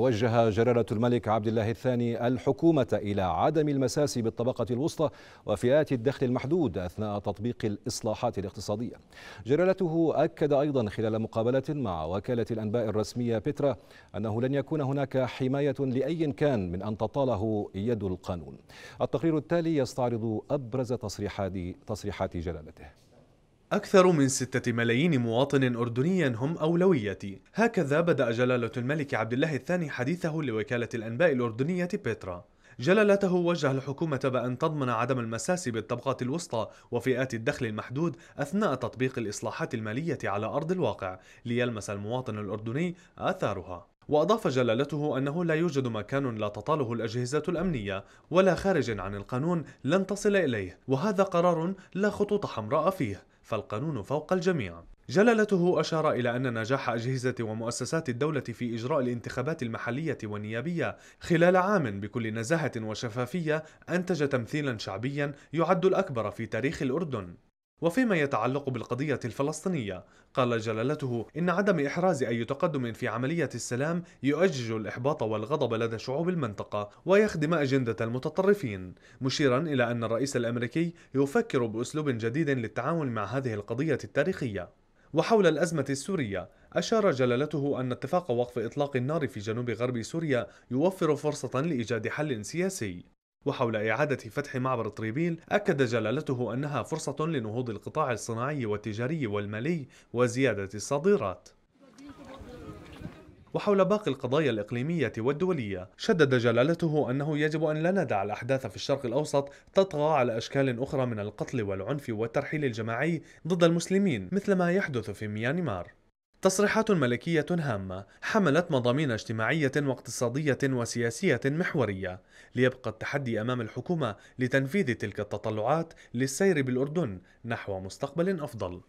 وجه جلالة الملك عبد الله الثاني الحكومة إلى عدم المساس بالطبقة الوسطى وفئات الدخل المحدود أثناء تطبيق الإصلاحات الاقتصادية جلالته أكد أيضا خلال مقابلة مع وكالة الأنباء الرسمية بترا أنه لن يكون هناك حماية لأي كان من أن تطاله يد القانون التقرير التالي يستعرض أبرز تصريحات تصريحات جلالته أكثر من ستة ملايين مواطن أردني هم أولويتي هكذا بدأ جلالة الملك عبد الله الثاني حديثه لوكالة الأنباء الأردنية بيترا جلالته وجه الحكومة بأن تضمن عدم المساس بالطبقات الوسطى وفئات الدخل المحدود أثناء تطبيق الإصلاحات المالية على أرض الواقع ليلمس المواطن الأردني آثارها وأضاف جلالته أنه لا يوجد مكان لا تطاله الأجهزة الأمنية ولا خارج عن القانون لن تصل إليه وهذا قرار لا خطوط حمراء فيه فالقانون فوق الجميع جلالته أشار إلى أن نجاح أجهزة ومؤسسات الدولة في إجراء الانتخابات المحلية والنيابية خلال عام بكل نزاهة وشفافية أنتج تمثيلا شعبيا يعد الأكبر في تاريخ الأردن وفيما يتعلق بالقضية الفلسطينية قال جلالته إن عدم إحراز أي تقدم في عملية السلام يؤجج الإحباط والغضب لدى شعوب المنطقة ويخدم أجندة المتطرفين مشيرا إلى أن الرئيس الأمريكي يفكر بأسلوب جديد للتعامل مع هذه القضية التاريخية وحول الأزمة السورية أشار جلالته أن اتفاق وقف إطلاق النار في جنوب غرب سوريا يوفر فرصة لإيجاد حل سياسي وحول إعادة فتح معبر طريبيل أكد جلالته أنها فرصة لنهوض القطاع الصناعي والتجاري والمالي وزيادة الصادرات وحول باقي القضايا الإقليمية والدولية شدد جلالته أنه يجب أن لا ندع الأحداث في الشرق الأوسط تطغى على أشكال أخرى من القتل والعنف والترحيل الجماعي ضد المسلمين مثل ما يحدث في ميانمار تصريحات ملكية هامة حملت مضامين اجتماعية واقتصادية وسياسية محورية ليبقى التحدي أمام الحكومة لتنفيذ تلك التطلعات للسير بالأردن نحو مستقبل أفضل